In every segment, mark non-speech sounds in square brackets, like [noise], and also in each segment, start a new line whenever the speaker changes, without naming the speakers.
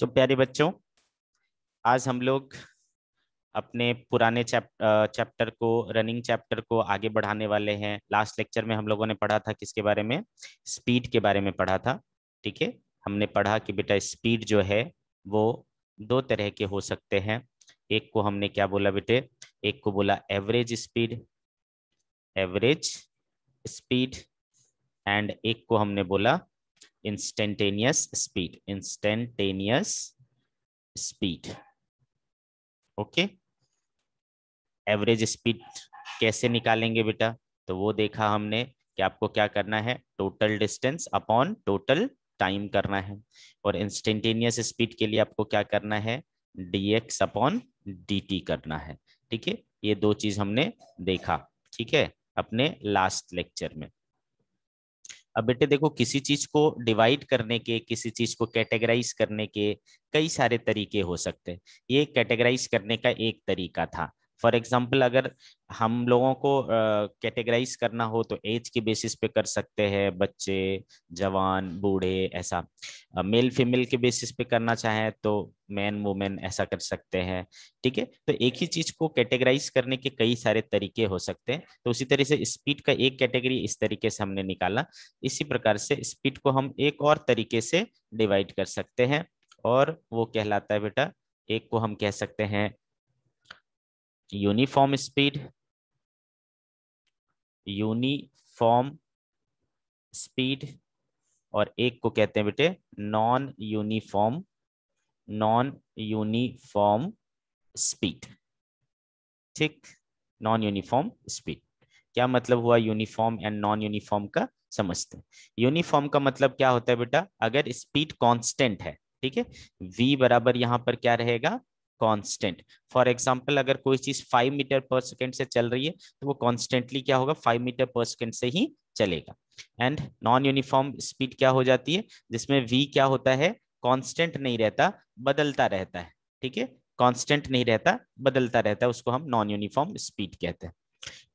सो so, प्यारे बच्चों आज हम लोग अपने पुराने चैप चैप्टर को रनिंग चैप्टर को आगे बढ़ाने वाले हैं लास्ट लेक्चर में हम लोगों ने पढ़ा था किसके बारे में स्पीड के बारे में पढ़ा था ठीक है हमने पढ़ा कि बेटा स्पीड जो है वो दो तरह के हो सकते हैं एक को हमने क्या बोला बेटे एक को बोला average speed average speed and एक को हमने बोला instantaneous speed instantaneous speed ओके एवरेज स्पीड कैसे निकालेंगे बेटा तो वो देखा हमने कि आपको क्या करना है total distance upon total time करना है और इंस्टेंटेनियस स्पीड के लिए आपको क्या करना है dx अपॉन dt करना है ठीक है ये दो चीज हमने देखा ठीक है अपने लास्ट लेक्चर में अब बेटे देखो किसी चीज को डिवाइड करने के किसी चीज को कैटेगराइज करने के कई सारे तरीके हो सकते हैं ये कैटेगराइज करने का एक तरीका था फॉर एग्जाम्पल अगर हम लोगों को कैटेगराइज uh, करना हो तो एज के बेसिस पे कर सकते हैं बच्चे जवान बूढ़े ऐसा मेल फीमेल के बेसिस पे करना चाहें तो मैन वुमेन ऐसा कर सकते हैं ठीक है तो एक ही चीज को कैटेगराइज करने के कई सारे तरीके हो सकते हैं तो उसी तरह से स्पीड का एक कैटेगरी इस तरीके से हमने निकाला इसी प्रकार से स्पीड को हम एक और तरीके से डिवाइड कर सकते हैं और वो कहलाता है बेटा एक को हम कह सकते हैं यूनिफॉर्म स्पीड यूनिफॉर्म स्पीड और एक को कहते हैं बेटे non uniform non uniform speed ठीक नॉन यूनिफॉर्म स्पीड क्या मतलब हुआ यूनिफॉर्म एंड नॉन यूनिफॉर्म का समझते हैं यूनिफॉर्म का मतलब क्या होता है बेटा अगर स्पीड कांस्टेंट है ठीक है v बराबर यहां पर क्या रहेगा कांस्टेंट फॉर एग्जांपल अगर कोई चीज फाइव मीटर पर सेकेंड से चल रही है तो वो कॉन्स्टेंटली क्या होगा फाइव मीटर पर सेकेंड से ही चलेगा एंड नॉन यूनिफॉर्म स्पीड क्या हो जाती है जिसमें वी क्या होता है कॉन्स्टेंट नहीं रहता बदलता रहता है ठीक है कॉन्स्टेंट नहीं रहता बदलता रहता है उसको हम नॉन यूनिफॉर्म स्पीड कहते हैं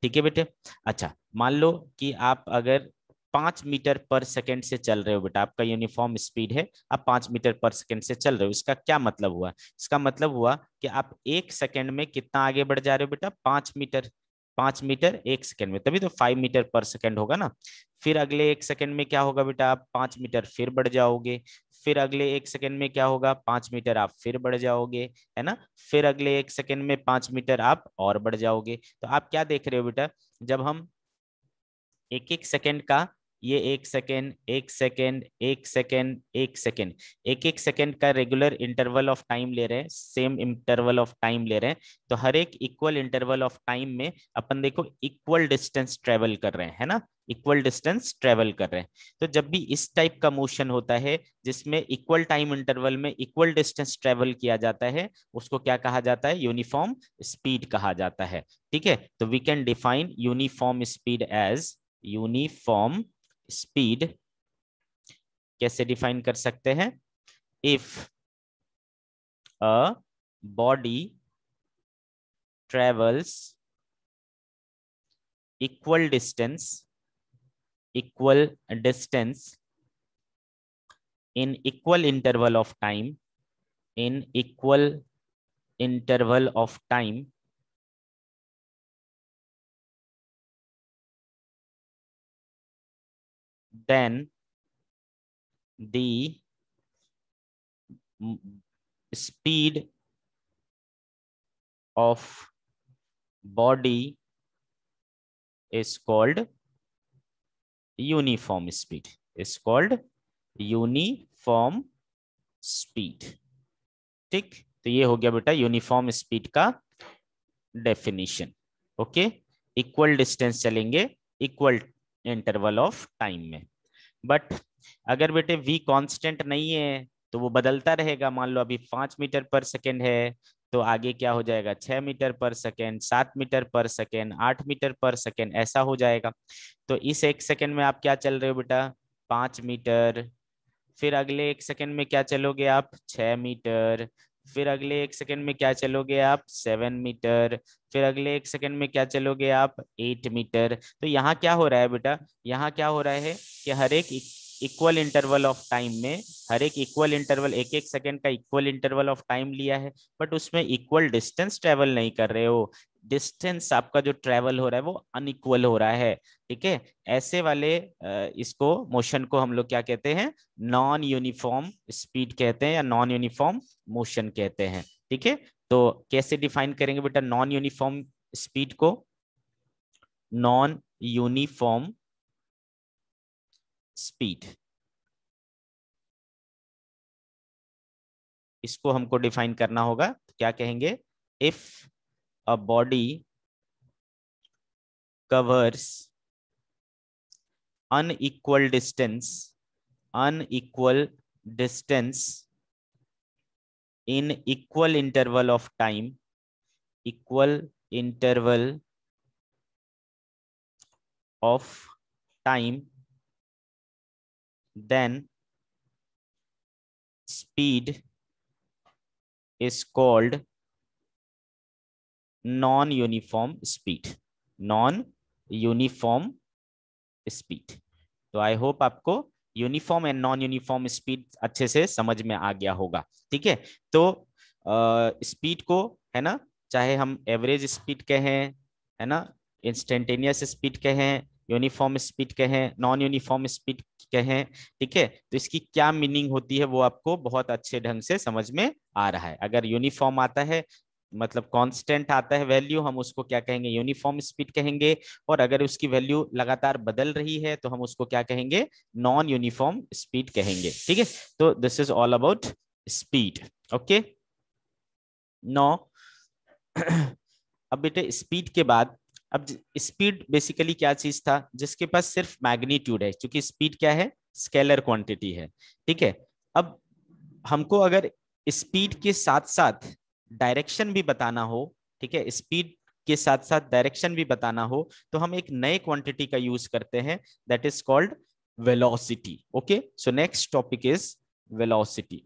ठीक है बेटे अच्छा मान लो कि आप अगर पांच मीटर पर सेकंड से चल रहे हो बेटा आपका यूनिफॉर्म स्पीड है आप पांच मीटर पर सेकंड से चल रहे हो इसका क्या मतलब हुआ इसका मतलब हुआ कि आप एक सेकंड में कितना आगे बढ़ जा रहे हो बेटा पांच मीटर पांच मीटर एक सेकंड में तभी तो फाइव मीटर पर सेकंड होगा ना फिर अगले एक सेकंड में क्या होगा बेटा आप पांच मीटर फिर बढ़ जाओगे फिर अगले एक सेकंड में क्या होगा पांच मीटर आप फिर बढ़ जाओगे है ना फिर अगले एक सेकंड में पांच मीटर आप और बढ़ जाओगे तो आप क्या देख रहे हो बेटा जब हम एक एक सेकंड का ये एक सेकेंड एक सेकेंड एक सेकेंड एक सेकेंड एक एक सेकेंड का रेगुलर इंटरवल ऑफ टाइम ले रहे हैं सेम इंटरवल ऑफ टाइम ले रहे हैं तो हर एक इक्वल इंटरवल ऑफ टाइम में अपन देखो इक्वल डिस्टेंस ट्रेवल कर रहे हैं है ना इक्वल डिस्टेंस ट्रेवल कर रहे हैं तो जब भी इस टाइप का मोशन होता है जिसमें इक्वल टाइम इंटरवल में इक्वल डिस्टेंस ट्रेवल किया जाता है उसको क्या कहा जाता है यूनिफॉर्म स्पीड कहा जाता है ठीक है तो we can define uniform speed as uniform speed कैसे डिफाइन कर सकते हैं
if a body travels equal distance
equal distance in equal interval
of time in equal interval of time then the speed of
body is called uniform speed is called uniform speed ठीक तो ये हो गया बेटा uniform speed का definition okay equal distance चलेंगे equal interval of time में but अगर बेटे वी कांस्टेंट नहीं है तो वो बदलता रहेगा मान लो अभी पाँच मीटर पर सेकेंड है तो आगे क्या हो जाएगा छः मीटर पर सेकेंड सात मीटर पर सेकेंड आठ मीटर पर सेकेंड ऐसा हो जाएगा तो इस एक सेकेंड में आप क्या चल रहे हो बेटा पाँच मीटर फिर अगले एक सेकेंड में क्या चलोगे आप छः मीटर फिर अगले एक सेकंड में क्या चलोगे आप सेवन मीटर फिर अगले एक सेकंड में क्या चलोगे आप एट मीटर तो यहाँ क्या हो रहा है बेटा यहाँ क्या हो रहा है कि हर एक इक्वल इंटरवल ऑफ टाइम में हर एक इक्वल इंटरवल एक एक सेकेंड का इक्वल इंटरवल ऑफ टाइम लिया है बट उसमें इक्वल डिस्टेंस ट्रेवल नहीं कर रहे हो डिस्टेंस आपका जो ट्रेवल हो रहा है वो अनइक्वल हो रहा है ठीक है ऐसे वाले इसको मोशन को हम लोग क्या कहते हैं नॉन यूनिफॉर्म स्पीड कहते हैं या नॉन यूनिफॉर्म मोशन कहते हैं ठीक है तो कैसे डिफाइन करेंगे बेटा नॉन
यूनिफॉर्म स्पीड को नॉन यूनिफॉर्म स्पीड इसको हमको डिफाइन करना होगा तो क्या कहेंगे if
a body covers unequal distance unequal distance in equal interval of time equal
interval of time then speed is called
non-uniform speed non-uniform speed तो I hope आपको uniform and non uniform speed अच्छे से समझ में आ गया होगा ठीक है तो स्पीड को है ना चाहे हम एवरेज स्पीड कहें है ना इंस्टेंटेनियस स्पीड कहें यूनिफॉर्म स्पीड कहें नॉन यूनिफॉर्म स्पीड कहें ठीक है तो इसकी क्या मीनिंग होती है वो आपको बहुत अच्छे ढंग से समझ में आ रहा है अगर यूनिफॉर्म आता है मतलब कांस्टेंट आता है वैल्यू हम उसको क्या कहेंगे यूनिफॉर्म स्पीड कहेंगे और अगर उसकी वैल्यू लगातार बदल रही है तो हम उसको क्या कहेंगे नॉन यूनिफॉर्म स्पीड कहेंगे ठीक है तो this is all about speed okay now अब बेटे स्पीड के बाद अब स्पीड बेसिकली क्या चीज था जिसके पास सिर्फ मैग्नीट्यूड है क्योंकि स्पीड क्या है स्केलर क्वांटिटी है ठीक है अब हमको अगर स्पीड के साथ साथ डायरेक्शन भी बताना हो ठीक है स्पीड के साथ साथ डायरेक्शन भी बताना हो तो हम एक नए क्वांटिटी का यूज करते हैं
that is called velocity okay so next topic is velocity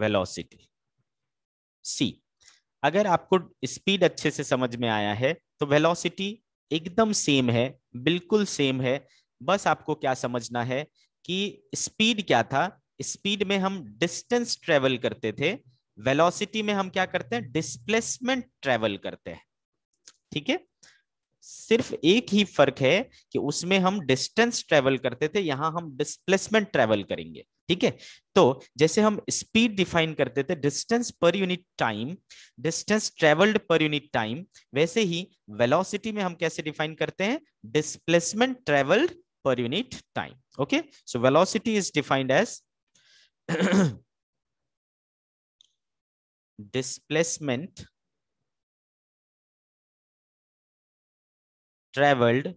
velocity see अगर आपको
स्पीड अच्छे से समझ में आया है तो वेलोसिटी एकदम सेम है बिल्कुल सेम है बस आपको क्या समझना है कि स्पीड क्या था स्पीड में हम डिस्टेंस ट्रेवल करते थे वेलोसिटी में हम क्या करते हैं डिस्प्लेसमेंट ट्रेवल करते हैं ठीक है सिर्फ एक ही फर्क है कि उसमें हम डिस्टेंस ट्रेवल करते थे यहां हम डिस्प्लेसमेंट ट्रेवल करेंगे ठीक है तो जैसे हम स्पीड डिफाइन करते थे distance per unit time distance travelled per unit time वैसे ही वेलोसिटी में हम कैसे डिफाइन करते हैं displacement travelled per unit time okay so velocity is defined as
displacement travelled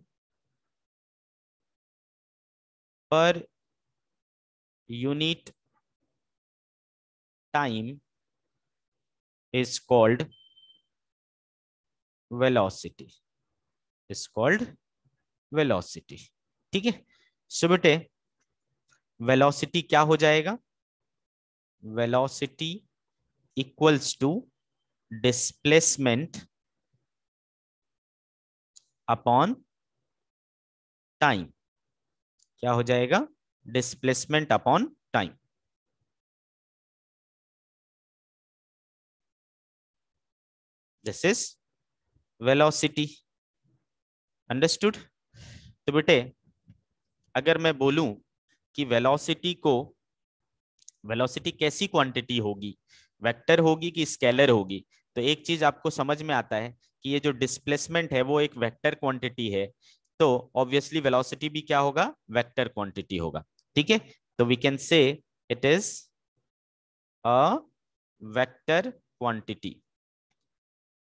per unit time is called velocity is called velocity
ठीक है सो बेटे वेलोसिटी क्या हो जाएगा
velocity equals to displacement upon time क्या हो जाएगा displacement upon time. This is velocity. Understood? तो बेटे
अगर मैं बोलूं कि वेलोसिटी को वेलोसिटी कैसी क्वांटिटी होगी वेक्टर होगी कि स्केलर होगी तो एक चीज आपको समझ में आता है कि ये जो डिस्प्लेसमेंट है वो एक वेक्टर क्वांटिटी है तो ऑब्वियसली वेलोसिटी भी क्या होगा वेक्टर क्वांटिटी होगा ठीक है तो we can say it is a vector quantity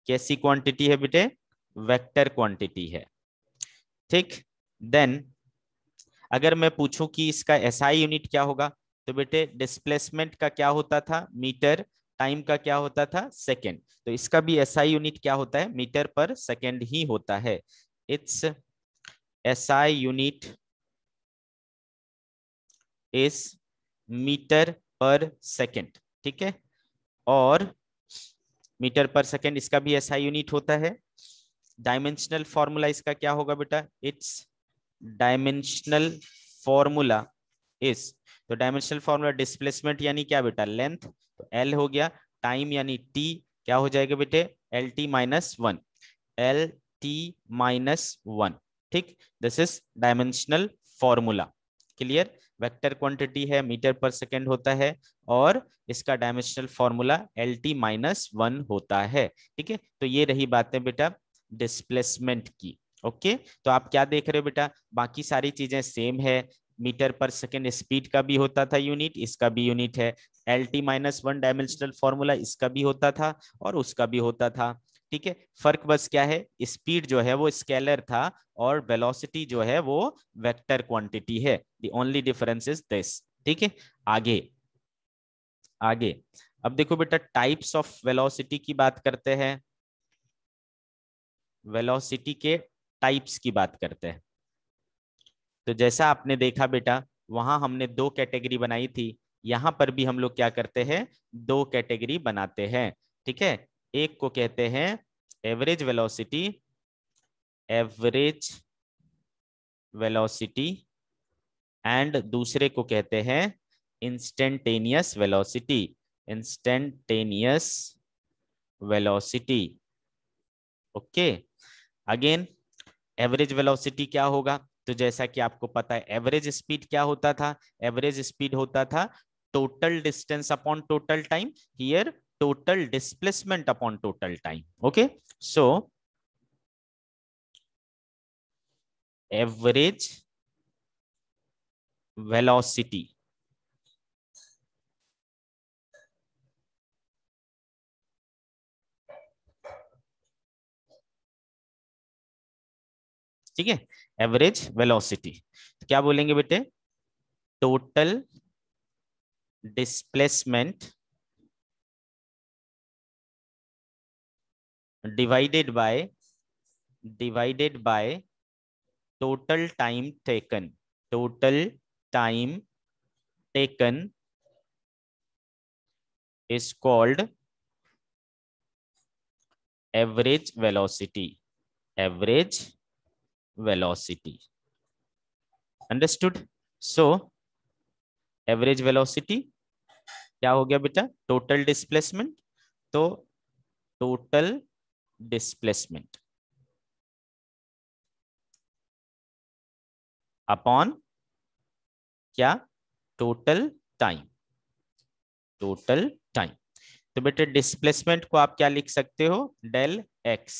कैसी क्वांटिटी है बेटे वेक्टर क्वांटिटी है ठीक देन अगर मैं पूछूं कि इसका एसआई यूनिट क्या होगा तो बेटे डिस्प्लेसमेंट का क्या होता था मीटर टाइम का क्या होता था सेकेंड तो इसका भी एसआई यूनिट क्या होता है मीटर पर सेकेंड ही होता है its SI unit is metre per second ठीक है और मीटर पर सेकेंड इसका भी ऐसा यूनिट होता है डायमेंशनल फॉर्मूला इसका क्या होगा बेटा इट्स डायमेंशनल फॉर्मूला इज तो डायमेंशनल फॉर्मूला डिस्प्लेसमेंट यानी क्या बेटा लेंथ तो एल हो गया टाइम यानी टी क्या हो जाएगा बेटे L T minus one L T minus one ठीक this is dimensional formula clear vector quantity है मीटर पर सेकेंड होता है और इसका dimensional formula L T minus one होता है ठीक है तो ये रही बातें बेटा डिस्प्लेसमेंट की ओके तो आप क्या देख रहे हो बेटा बाकी सारी चीजें सेम है मीटर पर सेकेंड स्पीड का भी होता था यूनिट इसका भी यूनिट है L T minus one dimensional formula इसका भी होता था और उसका भी होता था ठीक है फर्क बस क्या है स्पीड जो है वो स्केलर था और वेलोसिटी जो है वो वेक्टर क्वांटिटी है the only difference is this ठीक है आगे आगे अब देखो बेटा टाइप्स ऑफ वेलोसिटी की बात करते हैं वेलोसिटी के टाइप्स की बात करते हैं तो जैसा आपने देखा बेटा वहां हमने दो कैटेगरी बनाई थी यहां पर भी हम लोग क्या करते हैं दो कैटेगरी बनाते हैं ठीक है एक को कहते हैं average velocity average velocity and दूसरे को कहते हैं instantaneous velocity instantaneous velocity okay again average velocity क्या होगा तो जैसा कि आपको पता है एवरेज स्पीड क्या होता था एवरेज स्पीड होता था total distance upon total time here total displacement upon total time.
Okay. So, average velocity ठीक है एवरेज वेलोसिटी क्या बोलेंगे बेटे total displacement divided by divided by total time
taken total time taken is called average velocity average velocity understood so average velocity
क्या हो गया बेटा total displacement तो total displacement अपॉन क्या टोटल टाइम
टोटल टाइम तो बेटे displacement को आप क्या लिख सकते हो del x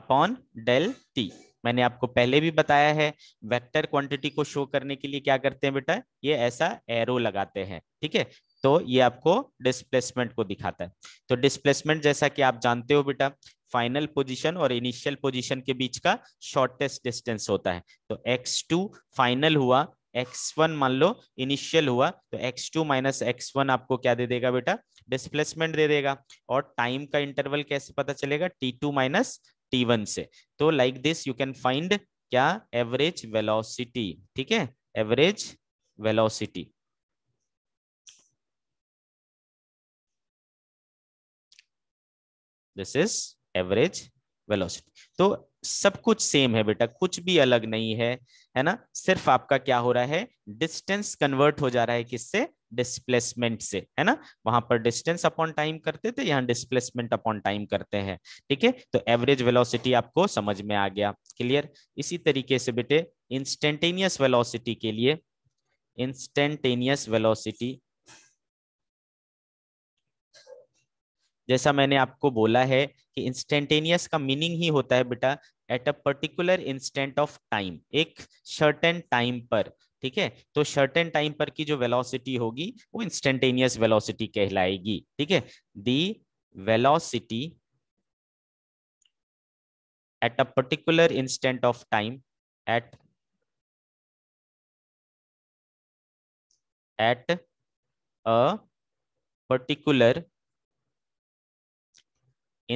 upon del t मैंने आपको पहले भी बताया है वेक्टर क्वांटिटी को शो करने के लिए क्या करते हैं बेटा ये ऐसा एरो लगाते हैं ठीक है तो ये आपको डिस्प्लेसमेंट को दिखाता है तो डिस्प्लेसमेंट जैसा कि आप जानते हो बेटा फाइनल पोजीशन और इनिशियल पोजीशन के बीच का शॉर्टेस्ट डिस्टेंस होता है तो x2 फाइनल हुआ x1 मान लो इनिशियल हुआ तो x2 टू माइनस एक्स आपको क्या दे देगा बेटा डिस्प्लेसमेंट दे देगा और टाइम का इंटरवल कैसे पता चलेगा t2 टू माइनस टी से तो like this you can find क्या एवरेज वेलोसिटी
ठीक है average velocity this is average velocity तो सब कुछ सेम है बेटा कुछ भी अलग नहीं है है ना
सिर्फ आपका क्या हो रहा है डिस्टेंस कन्वर्ट हो जा रहा है किससे डिस्प्लेसमेंट से है ना वहां पर डिस्टेंस अपॉन टाइम करते थे यहाँ डिस्प्लेसमेंट अपॉन टाइम करते हैं ठीक है तो एवरेज वेलोसिटी आपको समझ में आ गया क्लियर इसी तरीके से बेटे इंस्टेंटेनियस वेलोसिटी के लिए इंस्टेंटेनियस वेलोसिटी जैसा मैंने आपको बोला है कि इंस्टेंटेनियस का मीनिंग ही होता है बेटा at a particular instant of time एक सर्टेन टाइम पर ठीक है तो सर्टेन टाइम पर की जो वेलोसिटी होगी वो इंस्टेंटेनियस वेलोसिटी कहलाएगी ठीक है the velocity
at a particular instant of time at at a particular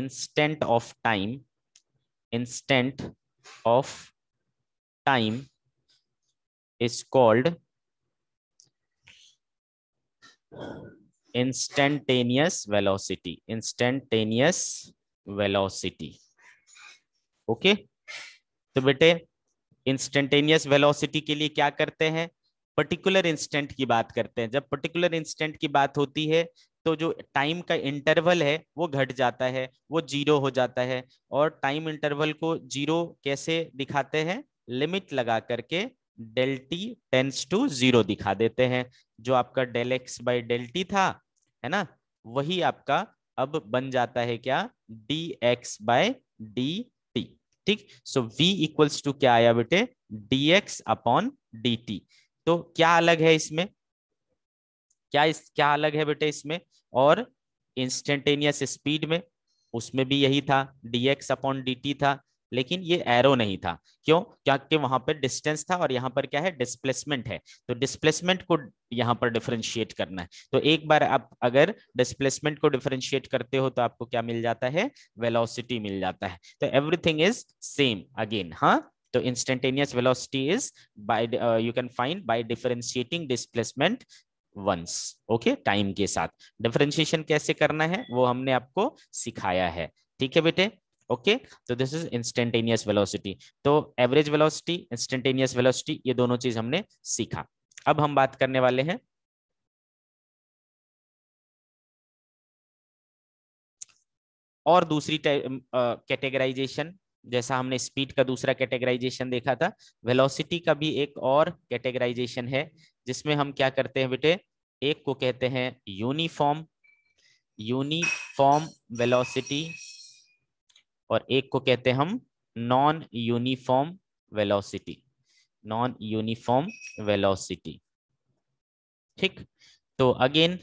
instant of
time instant of time is called instantaneous velocity instantaneous velocity okay okay? तो बेटे इंस्टेंटेनियस वेलोसिटी के लिए क्या करते हैं पर्टिकुलर इंस्टेंट की बात करते हैं जब पर्टिकुलर इंस्टेंट की बात होती है तो जो टाइम का इंटरवल है वो घट जाता है वो जीरो हो जाता है और टाइम इंटरवल को जीरो कैसे दिखाते हैं लिमिट लगा करके डेल्टी टेंस टू जीरो दिखा देते हैं जो आपका डेल एक्स बाई डेल्टी था है ना वही आपका अब बन जाता है क्या d x by d t ठीक सो वी इक्वल्स टू क्या आया बेटे d x upon d t तो क्या अलग है इसमें क्या इस क्या अलग है बेटे इसमें और इंस्टेंटेनियस स्पीड में उसमें भी यही था dx अपॉन dt था लेकिन ये एरो नहीं था क्यों क्योंकि वहां पर डिस्टेंस था और यहाँ पर क्या है डिस्प्लेसमेंट है तो डिस्प्लेसमेंट को यहाँ पर डिफरेंशिएट करना है तो एक बार आप अगर डिस्प्लेसमेंट को डिफरेंशिएट करते हो तो आपको क्या मिल जाता है वेलोसिटी मिल जाता है तो एवरीथिंग इज सेम अगेन हाँ तो instantaneous velocity is by you can find by differentiating displacement once okay time के साथ डिफ्रेंशिएशन कैसे करना है वो हमने आपको सिखाया है ठीक है बेटे ओके तो दिस इज इंस्टेंटेनियस वेलोसिटी तो एवरेज वेलोसिटी इंस्टेंटेनियस वेलोसिटी ये
दोनों चीज हमने सीखा अब हम बात करने वाले हैं और दूसरी टाइप
कैटेगराइजेशन जैसा हमने स्पीड का दूसरा कैटेगराइजेशन देखा था वेलोसिटी का भी एक और कैटेगराइजेशन है जिसमें हम क्या करते हैं बेटे एक को कहते हैं यूनिफॉर्म यूनिफॉर्म वेलोसिटी और एक को कहते हैं हम non uniform velocity non uniform velocity ठीक तो अगेन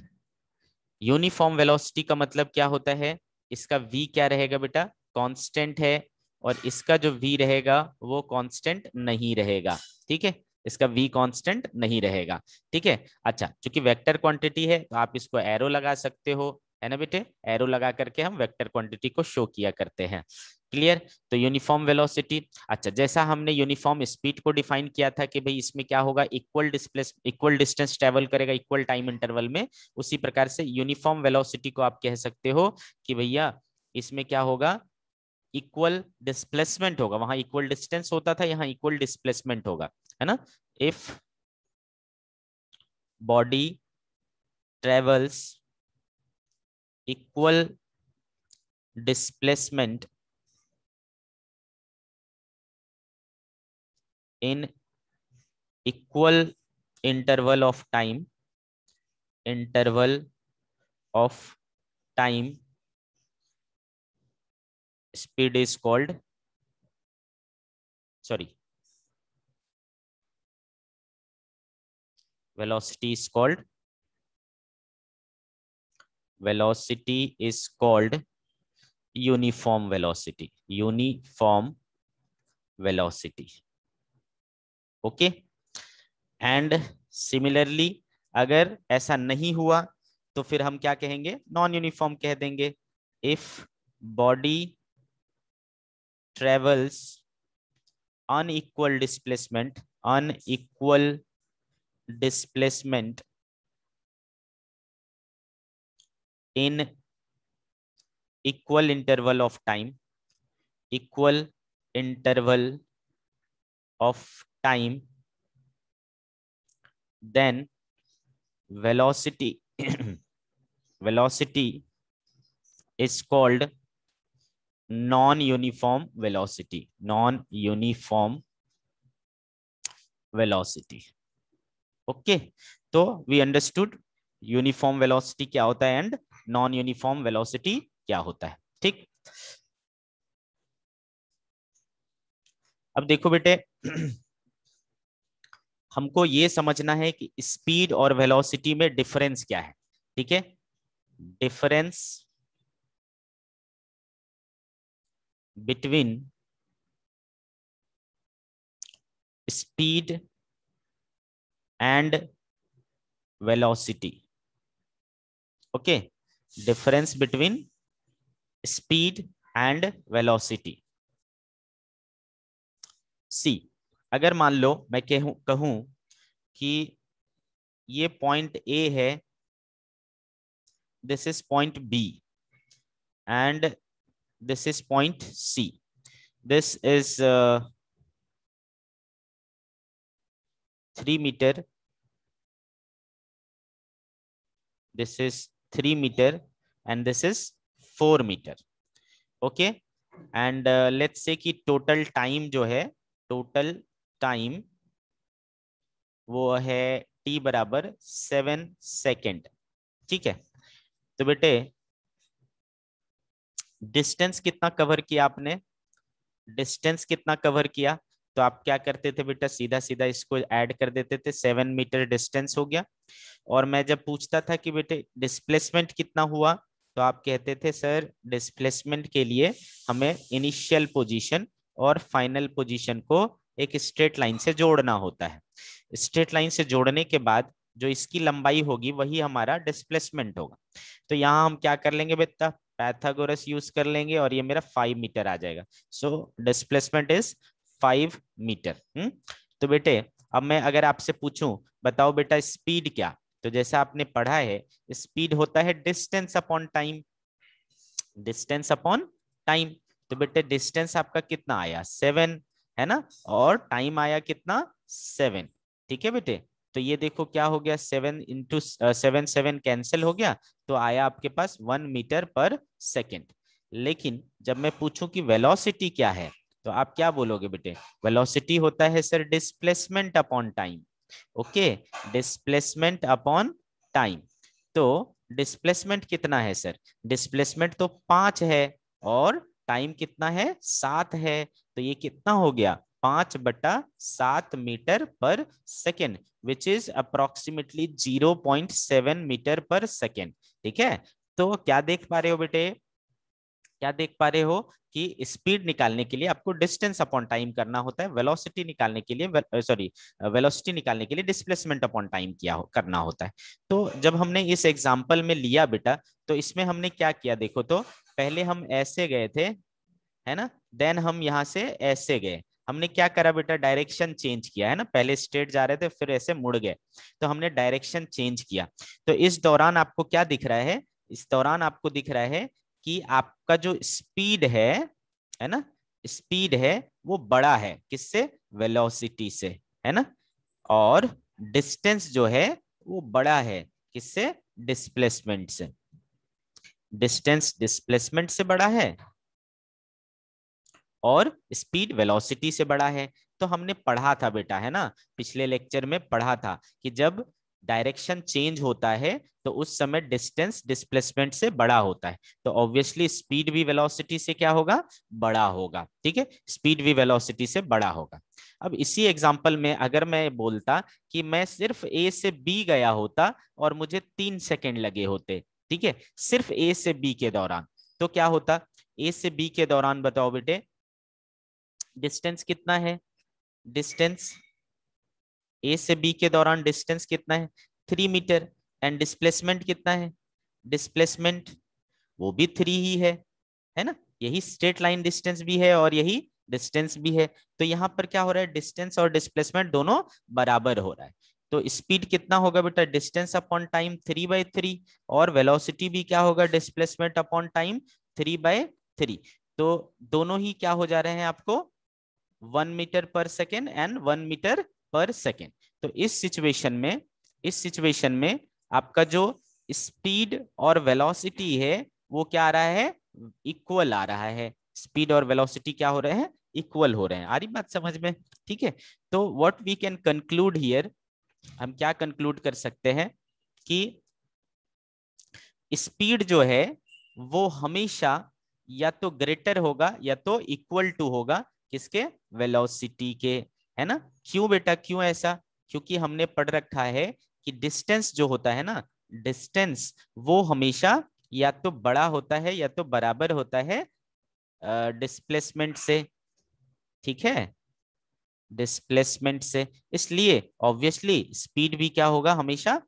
यूनिफॉर्म वेलोसिटी का मतलब क्या होता है इसका वी क्या रहेगा बेटा कांस्टेंट है और इसका जो v रहेगा वो कांस्टेंट नहीं रहेगा ठीक है इसका v कांस्टेंट नहीं रहेगा ठीक है अच्छा चूंकि वेक्टर क्वांटिटी है तो आप इसको एरो लगा सकते हो है ना बेटे एरो लगा करके हम वेक्टर क्वांटिटी को शो किया करते हैं क्लियर तो यूनिफॉर्म वेलोसिटी अच्छा जैसा हमने यूनिफॉर्म स्पीड को डिफाइन किया था कि भाई इसमें क्या होगा equal displace equal distance travel करेगा इक्वल टाइम इंटरवल में उसी प्रकार से यूनिफॉर्म वेलोसिटी को आप कह सकते हो कि भैया इसमें क्या होगा इक्वल डिस्प्लेसमेंट होगा वहां इक्वल डिस्टेंस होता था यहां इक्वल डिस्प्लेसमेंट होगा है ना if body travels
equal displacement in equal interval of time interval of time speed is called sorry velocity is called velocity is called uniform velocity
uniform velocity okay and similarly अगर ऐसा नहीं हुआ तो फिर हम क्या कहेंगे नॉन यूनिफॉर्म कह देंगे if body travels unequal displacement, unequal displacement in equal interval of time, equal interval of time, then velocity, [clears throat] velocity is called non-uniform velocity, non-uniform velocity. Okay, so we understood uniform velocity क्या होता है and non-uniform velocity क्या होता है ठीक अब देखो बेटे हमको ये समझना है कि स्पीड और वेलोसिटी में डिफरेंस क्या है ठीक है
difference between speed and velocity
okay difference between speed and velocity
see अगर मान लो मैं कहूँ कहूँ कि ये पॉइंट ए है
this is point B and This is point C.
This is uh, 3 meter. This is
3 meter and this is 4 meter. Okay. And uh, let's say ki total time jo hai, total time wo hai t barabar seven second. ठीक है तो बेटे distance कितना cover किया आपने distance कितना cover किया तो आप क्या करते थे बेटा सीधा सीधा इसको ऐड कर देते थे सेवन मीटर डिस्टेंस हो गया और मैं जब पूछता था कि बेटे डिस्प्लेसमेंट कितना हुआ तो आप कहते थे सर डिस्प्लेसमेंट के लिए हमें इनिशियल पोजीशन और फाइनल पोजीशन को एक स्ट्रेट लाइन से जोड़ना होता है स्ट्रेट लाइन से जोड़ने के बाद जो इसकी लंबाई होगी वही हमारा डिस्प्लेसमेंट होगा तो यहाँ हम क्या कर लेंगे बेटा पैथागोरस यूज कर लेंगे और ये मेरा फाइव मीटर आ जाएगा so displacement is five metre तो बेटे अब मैं अगर आपसे पूछूं बताओ बेटा स्पीड क्या तो जैसा आपने पढ़ा है स्पीड होता है distance upon time distance upon time तो बेटे डिस्टेंस आपका कितना आया सेवन है ना और टाइम आया कितना सेवन ठीक है बेटे तो ये देखो क्या हो गया seven into seven seven cancel हो गया तो आया आपके पास वन मीटर पर सेकेंड लेकिन जब मैं पूछूं कि वेलोसिटी क्या है तो आप क्या बोलोगे बेटे वेलोसिटी होता है sir displacement upon time okay displacement upon time तो डिस्प्लेसमेंट कितना है सर डिस्प्लेसमेंट तो पांच है और टाइम कितना है सात है तो ये कितना हो गया पांच बटा सात metre per second which is approximately zero point seven metre per second ठीक है तो क्या देख पा रहे हो बेटे क्या देख पा रहे हो कि स्पीड निकालने के लिए आपको डिस्टेंस अपॉन टाइम करना होता है वेलोसिटी निकालने के लिए सॉरी वेलोसिटी निकालने के लिए डिस्प्लेसमेंट अपॉन टाइम किया हो, करना होता है तो जब हमने इस एग्जाम्पल में लिया बेटा तो इसमें हमने क्या किया देखो तो पहले हम ऐसे गए थे है ना देन हम यहाँ से ऐसे गए हमने क्या करा बेटा डायरेक्शन चेंज किया है ना पहले स्ट्रेट जा रहे थे फिर ऐसे मुड़ गए तो हमने डायरेक्शन चेंज किया तो इस दौरान आपको क्या दिख रहा है इस दौरान आपको दिख रहा है कि आपका जो स्पीड है है ना स्पीड है वो बड़ा है किससे वेलोसिटी से है ना और डिस्टेंस जो है वो बड़ा है किससे डिस्प्लेसमेंट से डिस्टेंस डिस्प्लेसमेंट से बड़ा है और स्पीड वेलोसिटी से बड़ा है तो हमने पढ़ा था बेटा है ना पिछले लेक्चर में पढ़ा था कि जब डायरेक्शन चेंज होता है तो उस समय डिस्टेंस डिस्प्लेसमेंट से बड़ा होता है तो ऑब्वियसली स्पीड भी वेलोसिटी से क्या होगा बड़ा होगा ठीक है स्पीड भी वेलोसिटी से बड़ा होगा अब इसी एग्जांपल में अगर मैं बोलता कि मैं सिर्फ ए से बी गया होता और मुझे तीन सेकेंड लगे होते ठीक है सिर्फ ए से बी के दौरान तो क्या होता ए से बी के दौरान बताओ बेटे डिस्टेंस कितना है डिस्टेंस ए से बी के दौरान डिस्टेंस कितना है थ्री मीटर एंड डिस्प्लेसमेंट कितना है डिस्प्लेसमेंट वो भी थ्री ही है है ना यही स्ट्रेट लाइन डिस्टेंस भी है और यही डिस्टेंस भी है तो यहाँ पर क्या हो रहा है डिस्टेंस और डिस्प्लेसमेंट दोनों बराबर हो रहा है तो स्पीड कितना होगा बेटा distance upon time three by three और वेलोसिटी भी क्या होगा displacement upon time three by three तो दोनों ही क्या हो जा रहे हैं आपको one metre per second and one metre per second तो इस सिचुएशन में इस सिचुएशन में आपका जो स्पीड और वेलोसिटी है वो क्या आ रहा है इक्वल आ रहा है स्पीड और वेलोसिटी क्या हो रहे हैं इक्वल हो रहे हैं आ रही बात समझ में ठीक है तो what we can conclude here हम क्या कंक्लूड कर सकते हैं कि स्पीड जो है वो हमेशा या तो ग्रेटर होगा या तो इक्वल टू होगा किसके वेलोसिटी के है ना क्यों बेटा क्यों ऐसा क्योंकि हमने पढ़ रखा है कि डिस्टेंस जो होता है ना डिस्टेंस वो हमेशा या तो बड़ा होता है या तो बराबर होता है डिस्प्लेसमेंट से ठीक है डिस्प्लेसमेंट से इसलिए ऑब्वियसली स्पीड भी क्या होगा हमेशा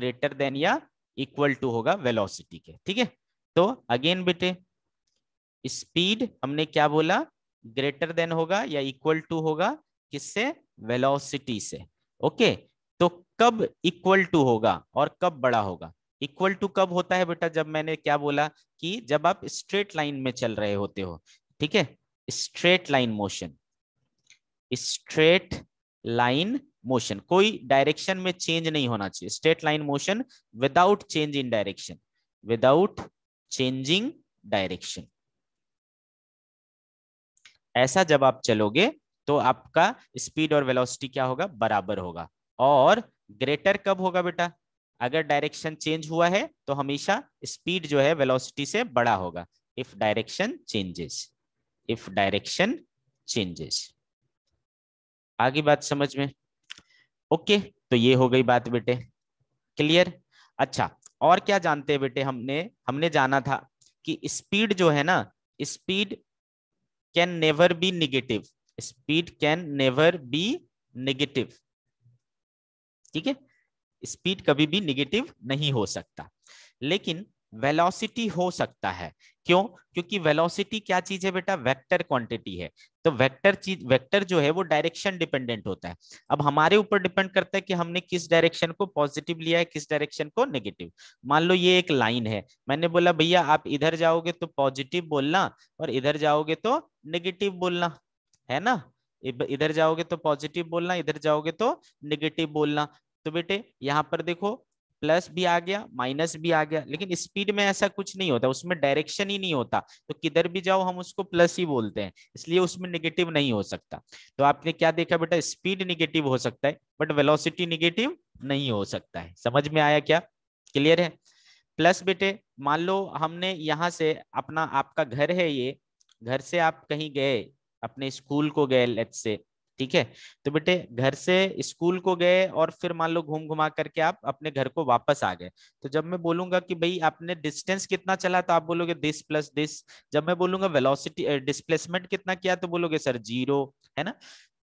ग्रेटर देन या इक्वल टू होगा वेलोसिटी के ठीक है तो अगेन बेटे स्पीड हमने क्या बोला ग्रेटर देन होगा या इक्वल टू होगा किससे वेलोसिटी से ओके तो कब इक्वल टू होगा और कब बड़ा होगा इक्वल टू कब होता है बेटा जब मैंने क्या बोला कि जब आप स्ट्रेट लाइन में चल रहे होते हो ठीक है straight line motion straight line motion कोई डायरेक्शन में चेंज नहीं होना चाहिए straight line motion without change in direction without changing direction ऐसा जब आप चलोगे तो आपका स्पीड और वेलोसिटी क्या होगा बराबर होगा और ग्रेटर कब होगा बेटा अगर डायरेक्शन चेंज हुआ है तो हमेशा स्पीड जो है वेलोसिटी से बड़ा होगा if direction changes if direction changes आगे बात समझ में ओके तो ये हो गई बात बेटे क्लियर अच्छा और क्या जानते हैं बेटे हमने हमने जाना था कि स्पीड जो है ना speed can never be negative speed can never be negative ठीक है स्पीड कभी भी नेगेटिव नहीं हो सकता लेकिन वेलोसिटी हो सकता है क्यों क्योंकि वेलोसिटी क्या चीज है बेटा वेक्टर क्वांटिटी है तो वेक्टर चीज वेक्टर जो है वो डायरेक्शन डिपेंडेंट होता है अब हमारे ऊपर डिपेंड करता है कि हमने किस डायरेक्शन को पॉजिटिव लिया है किस डायरेक्शन को नेगेटिव मान लो ये एक लाइन है मैंने बोला भैया आप इधर जाओगे तो पॉजिटिव बोलना और इधर जाओगे तो नेगेटिव बोलना है ना इधर जाओगे तो पॉजिटिव बोलना इधर जाओगे तो निगेटिव बोलना तो बेटे यहाँ पर देखो प्लस भी आ गया माइनस भी आ गया लेकिन स्पीड में ऐसा कुछ नहीं होता उसमें डायरेक्शन ही नहीं होता तो किधर भी जाओ हम उसको प्लस ही बोलते हैं इसलिए उसमें निगेटिव नहीं हो सकता तो आपने क्या देखा बेटा स्पीड निगेटिव हो सकता है बट वेलोसिटी निगेटिव नहीं हो सकता है समझ में आया क्या क्लियर है प्लस बेटे मान लो हमने यहाँ से अपना आपका घर है ये घर से आप कहीं गए अपने स्कूल को गए लेट से ठीक है तो बेटे घर से स्कूल को गए और फिर मान लो घूम घुमा करके आप अपने घर को वापस आ गए तो जब मैं बोलूंगा कि भाई आपने डिस्टेंस कितना चला तो आप बोलोगे दिस प्लस दिस जब मैं बोलूंगा वेलोसिटी डिस्प्लेसमेंट कितना किया तो बोलोगे सर जीरो है ना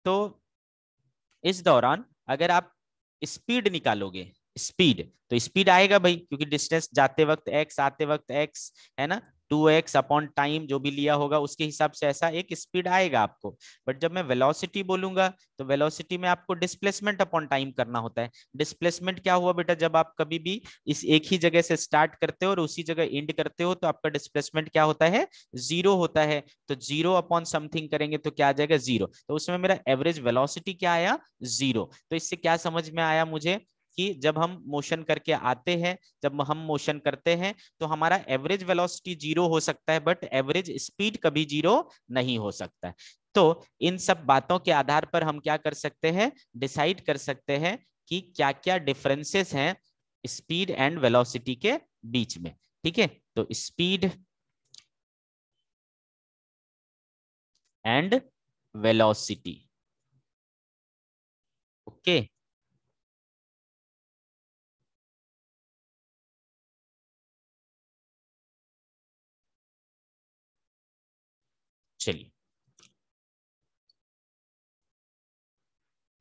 तो इस दौरान अगर आप स्पीड निकालोगे स्पीड तो स्पीड आएगा भाई क्योंकि डिस्टेंस जाते वक्त एक्स आते वक्त एक्स है ना टू एक्स अपॉन टाइम जो भी लिया होगा उसके हिसाब से ऐसा एक स्पीड आएगा आपको बट जब मैं वेलोसिटी बोलूंगा तो वेलोसिटी में आपको डिस्प्लेसमेंट अपॉन टाइम करना होता है डिस्प्लेसमेंट क्या हुआ बेटा जब आप कभी भी इस एक ही जगह से स्टार्ट करते हो और उसी जगह एंड करते हो तो आपका डिस्प्लेसमेंट क्या होता है जीरो होता है तो जीरो अपॉन समथिंग करेंगे तो क्या आ जाएगा जीरो तो उसमें मेरा एवरेज वेलोसिटी क्या आया जीरो तो इससे क्या समझ में आया मुझे कि जब हम मोशन करके आते हैं जब हम मोशन करते हैं तो हमारा एवरेज वेलोसिटी जीरो हो सकता है बट एवरेज स्पीड कभी जीरो नहीं हो सकता है तो इन सब बातों के आधार पर हम क्या कर सकते हैं डिसाइड कर सकते हैं कि क्या क्या डिफरेंसेस हैं स्पीड एंड वेलोसिटी के
बीच में ठीक है तो speed and velocity okay okay.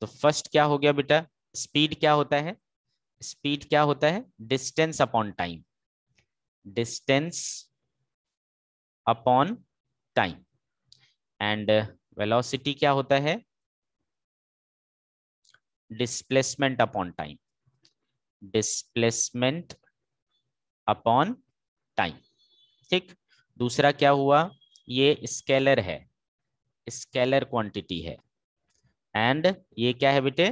तो फर्स्ट क्या
हो गया बेटा स्पीड क्या होता है स्पीड क्या होता है distance upon time distance upon time and velocity क्या होता है displacement upon time displacement upon time ठीक दूसरा क्या हुआ ये स्केलर है स्केलर क्वांटिटी है एंड ये क्या है बेटे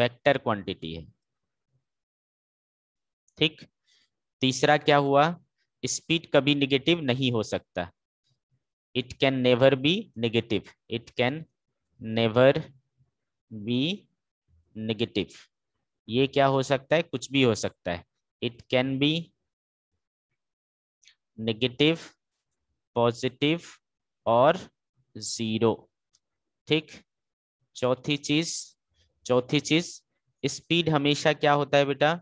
वेक्टर क्वांटिटी है ठीक तीसरा क्या हुआ स्पीड कभी निगेटिव नहीं हो सकता it can never be negative it can never be negative ये क्या हो सकता है कुछ भी हो सकता है it can be negative positive और जीरो ठीक चौथी चीज चौथी चीज स्पीड हमेशा क्या होता है बेटा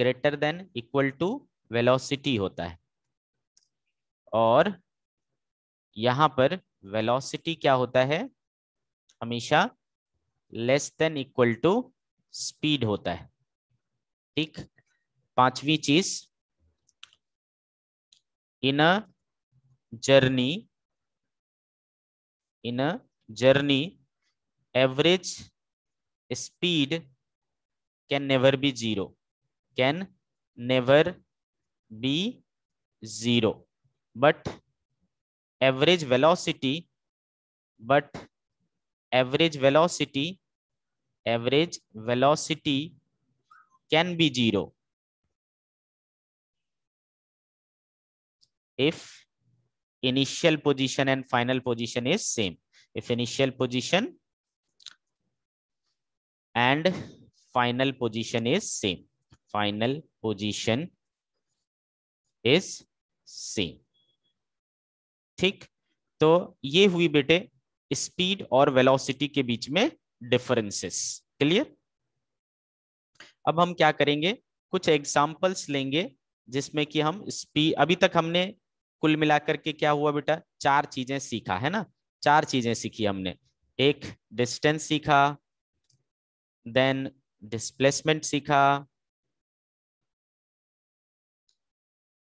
greater than equal to velocity होता है और यहां पर वेलोसिटी क्या होता है हमेशा less than equal to speed होता है ठीक पांचवी चीज
in a journey in a journey average
speed can never be zero can never be zero but average velocity but average velocity average velocity can be zero if initial position and final position is same if initial position and final position is same final position is same ठीक तो ये हुई बेटे speed और velocity के बीच में differences clear अब हम क्या करेंगे कुछ एग्जाम्पल्स लेंगे जिसमें कि हम स्पीड अभी तक हमने कुल मिलाकर के क्या हुआ बेटा चार चीजें सीखा है ना चार चीजें सीखी हमने एक डिस्टेंस सीखा
देन डिस्प्लेसमेंट सीखा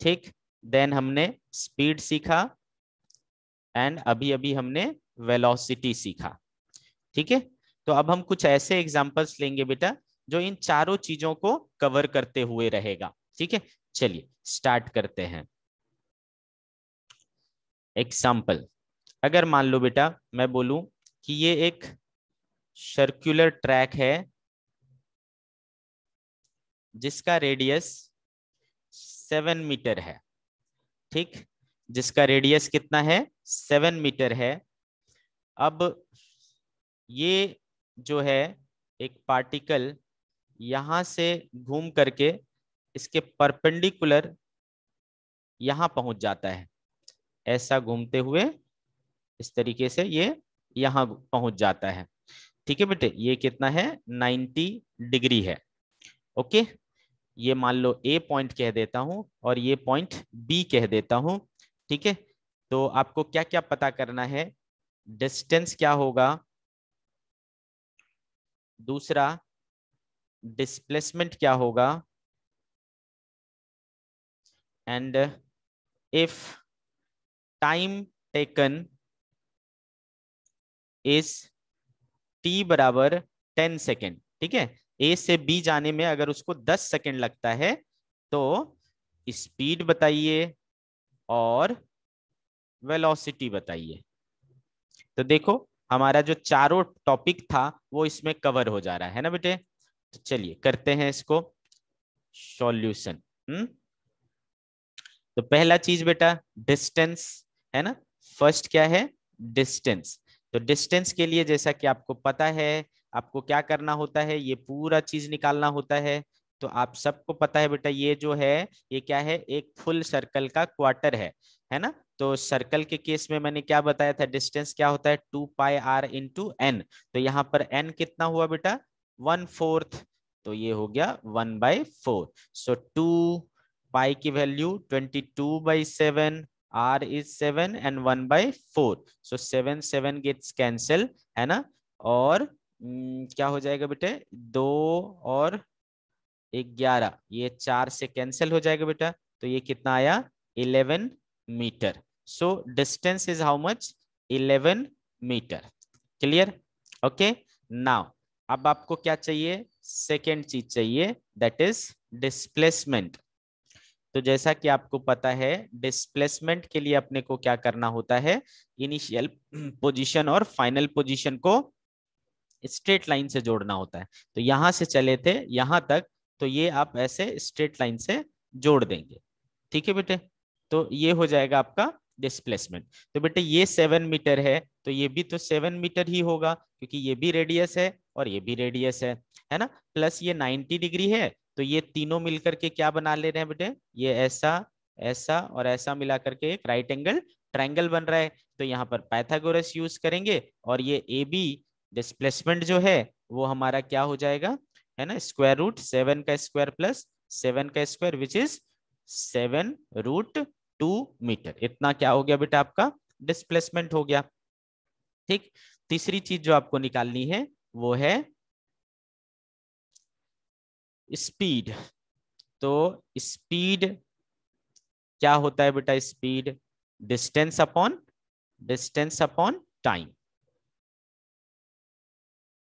ठीक देन हमने स्पीड सीखा एंड अभी
अभी हमने वेलोसिटी सीखा ठीक है तो अब हम कुछ ऐसे एग्जांपल्स लेंगे बेटा जो इन चारों चीजों को कवर करते हुए रहेगा ठीक है चलिए स्टार्ट करते हैं एग्जांपल अगर मान लो बेटा मैं बोलूं कि ये एक सर्कुलर ट्रैक है जिसका रेडियस सेवन मीटर है ठीक जिसका रेडियस कितना है सेवन मीटर है अब ये जो है एक पार्टिकल यहां से घूम करके इसके परपेंडिकुलर यहां पहुंच जाता है ऐसा घूमते हुए इस तरीके से ये यहां पहुंच जाता है ठीक है बेटे ये कितना है 90 डिग्री है ओके ये मान लो ए पॉइंट कह देता हूं और ये पॉइंट बी कह देता हूं ठीक है तो आपको क्या क्या पता करना
है डिस्टेंस क्या होगा दूसरा डिस्प्लेसमेंट क्या होगा and if time taken
is T बराबर टेन सेकेंड ठीक है ए से बी जाने में अगर उसको दस सेकेंड लगता है तो स्पीड बताइए और वेलोसिटी बताइए तो देखो हमारा जो चारों टॉपिक था वो इसमें कवर हो जा रहा है ना बेटे तो चलिए करते हैं इसको सॉल्यूशन हम्म? तो पहला चीज बेटा डिस्टेंस है ना फर्स्ट क्या है डिस्टेंस तो डिस्टेंस के लिए जैसा कि आपको पता है आपको क्या करना होता है ये पूरा चीज निकालना होता है तो आप सबको पता है बेटा ये जो है ये क्या है एक फुल सर्कल का क्वार्टर है है ना तो सर्कल के केस में मैंने क्या बताया था डिस्टेंस क्या होता है two pi R into N तो यहाँ पर एन कितना हुआ बेटा वन फोर्थ तो ये हो गया one by four so two pi की value twenty two by seven r is 7 and 1 by 4 so 7 7 gets cancel है ना और mm, क्या हो जाएगा बेटे दो और ग्यारह ये चार से cancel हो जाएगा बेटा तो ये कितना आया eleven metre so distance is how much eleven metre clear okay now अब आपको क्या चाहिए सेकेंड चीज चाहिए दैट इज डिस्प्लेसमेंट तो जैसा कि आपको पता है डिस्प्लेसमेंट के लिए अपने को क्या करना होता है इनिशियल पोजीशन और फाइनल पोजीशन को स्ट्रेट लाइन से जोड़ना होता है तो यहां से चले थे यहां तक तो ये आप ऐसे स्ट्रेट लाइन से जोड़ देंगे ठीक है बेटे तो ये हो जाएगा आपका डिस्प्लेसमेंट तो बेटे ये सेवन मीटर है तो ये भी तो सेवन मीटर ही होगा क्योंकि ये भी रेडियस है और ये भी रेडियस है है ना प्लस ये नाइनटी डिग्री है तो ये तीनों मिलकर के क्या बना ले रहे हैं बेटे ये ऐसा ऐसा और ऐसा मिला करके एक राइट एंगल ट्राइंगल बन रहा है तो यहाँ पर पैथागोरस यूज करेंगे और ये ए बी डिस्प्लेसमेंट जो है वो हमारा क्या हो जाएगा है ना स्क्वायर रूट सेवन का स्क्वायर प्लस सेवन का square which is seven root two metre इतना क्या हो गया बेटा आपका डिस्प्लेसमेंट हो गया ठीक तीसरी चीज जो आपको निकालनी है वो है स्पीड तो स्पीड क्या होता है बेटा speed distance upon distance upon time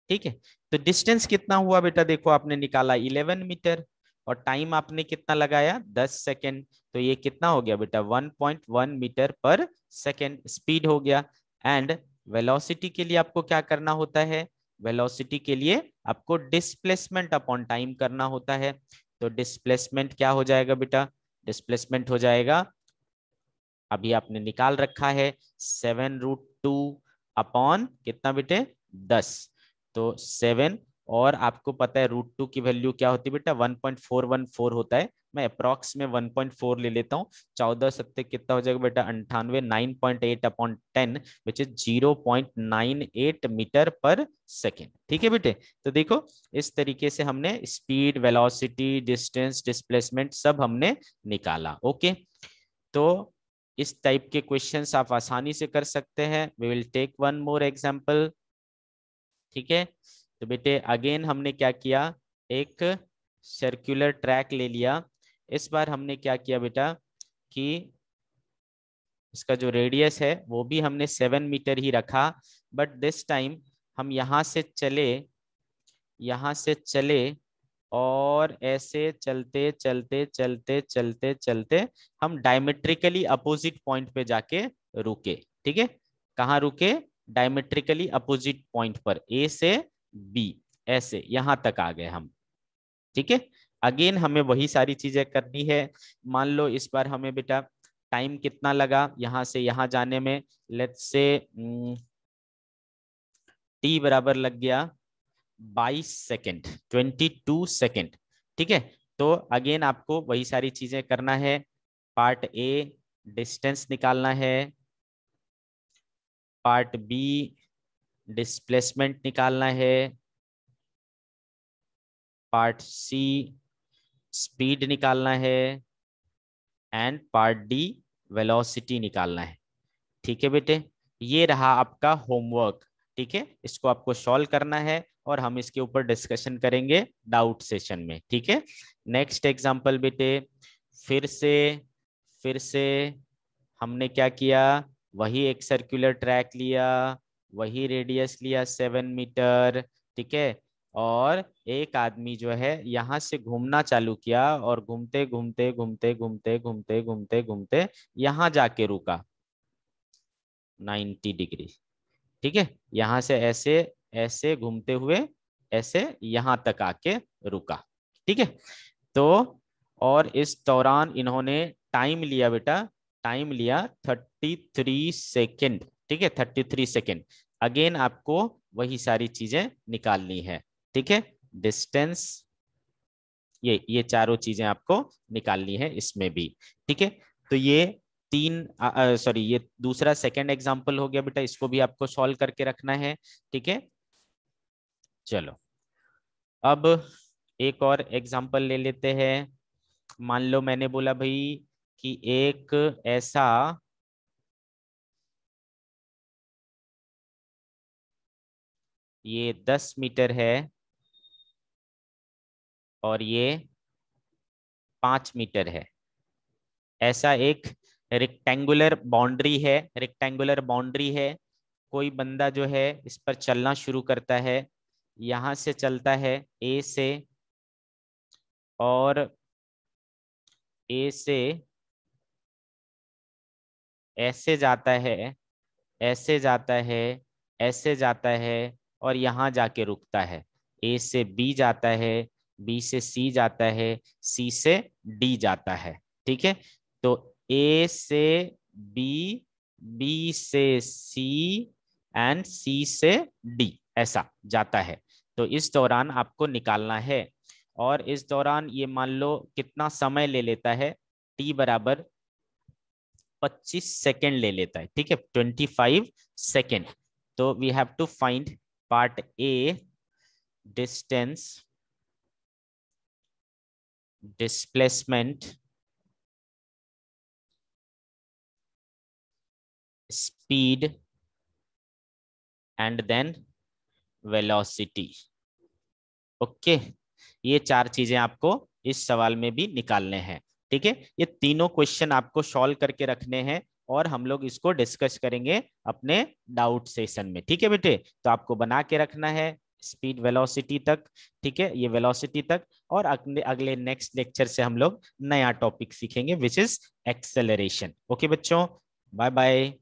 ठीक है तो डिस्टेंस कितना हुआ बेटा देखो आपने निकाला 11 मीटर और टाइम आपने कितना लगाया 10 सेकेंड तो ये कितना हो गया बेटा 1.1 मीटर पर सेकेंड स्पीड हो गया एंड वेलोसिटी के लिए आपको क्या करना होता है वेलोसिटी के लिए आपको डिस्प्लेसमेंट अपॉन टाइम करना होता है तो डिस्प्लेसमेंट क्या हो जाएगा बेटा डिस्प्लेसमेंट हो जाएगा अभी आपने निकाल रखा है सेवन रूट टू अपॉन कितना बेटे दस तो सेवन और आपको पता है रूट टू की वैल्यू क्या होती है बेटा one point four one four होता है मैं अप्रोक्स में 1.4 ले लेता हूँ चौदह सत्य कितना हो जाएगा बेटा अंठानवे nine point eight upon ten which is zero point nine eight metre per second ठीक है बेटे तो देखो इस तरीके से हमने स्पीड वेलोसिटी डिस्टेंस डिस्प्लेसमेंट सब हमने निकाला ओके तो इस टाइप के क्वेश्चंस आप आसानी से कर सकते हैं we will take one more example ठीक है तो बेटे अगेन हमने क्या किया एक सर्कुलर ट्रैक ले लिया इस बार हमने क्या किया बेटा कि इसका जो रेडियस है वो भी हमने सेवन मीटर ही रखा बट दिस टाइम हम यहाँ से चले यहाँ से चले और ऐसे चलते चलते चलते चलते चलते हम डायमेट्रिकली अपोजिट पॉइंट पे जाके रुके ठीक है कहाँ रुके डायमेट्रिकली अपोजिट पॉइंट पर ए से बी ऐसे यहां तक आ गए हम ठीक है अगेन हमें वही सारी चीजें करनी है मान लो इस बार हमें बेटा टाइम कितना लगा यहाँ से यहाँ जाने में लेट से टी बराबर लग गया बाईस सेकेंड ट्वेंटी टू सेकेंड ठीक है तो अगेन आपको वही सारी चीजें करना है पार्ट ए डिस्टेंस निकालना है पार्ट बी डिस्प्लेसमेंट निकालना है पार्ट सी स्पीड निकालना है एंड पार्ट डी वेलोसिटी निकालना है ठीक है बेटे ये रहा आपका होमवर्क ठीक है इसको आपको सॉल्व करना है और हम इसके ऊपर डिस्कशन करेंगे डाउट सेशन में ठीक है नेक्स्ट एग्जाम्पल बेटे फिर से फिर से हमने क्या किया वही एक सर्कुलर ट्रैक लिया वही रेडियस लिया सेवन मीटर ठीक है और एक आदमी जो है यहाँ से घूमना चालू किया और घूमते घूमते घूमते घूमते घूमते घूमते घूमते यहाँ जाके रुका 90 डिग्री ठीक है यहाँ से ऐसे ऐसे घूमते हुए ऐसे यहाँ तक आके रुका ठीक है तो और इस दौरान इन्होंने टाइम लिया बेटा टाइम लिया 33 सेकेंड ठीक है 33 सेकेंड अगेन आपको वही सारी चीजें निकालनी है ठीक है डिस्टेंस ये ये चारों चीजें आपको निकालनी है इसमें भी ठीक है तो ये तीन सॉरी ये दूसरा सेकंड एग्जांपल हो गया बेटा इसको भी आपको सॉल्व करके रखना है ठीक है चलो अब एक और एग्जांपल ले लेते हैं मान लो मैंने बोला भाई
कि एक ऐसा ये दस मीटर है और ये पाँच मीटर है
ऐसा एक रेक्टेंगुलर बाउंड्री है रेक्टेंगुलर बाउंड्री है कोई बंदा जो है इस पर चलना शुरू करता है यहाँ से चलता है
ए से और ए से ऐसे जाता है ऐसे
जाता है ऐसे जाता है और यहाँ जाके रुकता है ए से बी जाता है बी से सी जाता है सी से डी जाता है ठीक है तो ए से बी बी से सी एंड सी से डी ऐसा जाता है तो इस दौरान आपको निकालना है और इस दौरान ये मान लो कितना समय ले लेता है टी बराबर 25 सेकेंड ले लेता है ठीक है 25 सेकेंड तो we have to find part A distance
displacement speed and then velocity
okay ये चार चीजें आपको इस सवाल में भी निकालने हैं ठीक है ये तीनों क्वेश्चन आपको सॉल्व करके रखने हैं और हम लोग इसको डिस्कस करेंगे अपने डाउट सेशन में ठीक है बेटे तो आपको बना के रखना है स्पीड वेलोसिटी तक ठीक है ये वेलोसिटी तक और अगले अगले नेक्स्ट लेक्चर से हम लोग नया टॉपिक सीखेंगे विच
इज एक्सेलरेशन ओके बच्चों बाय बाय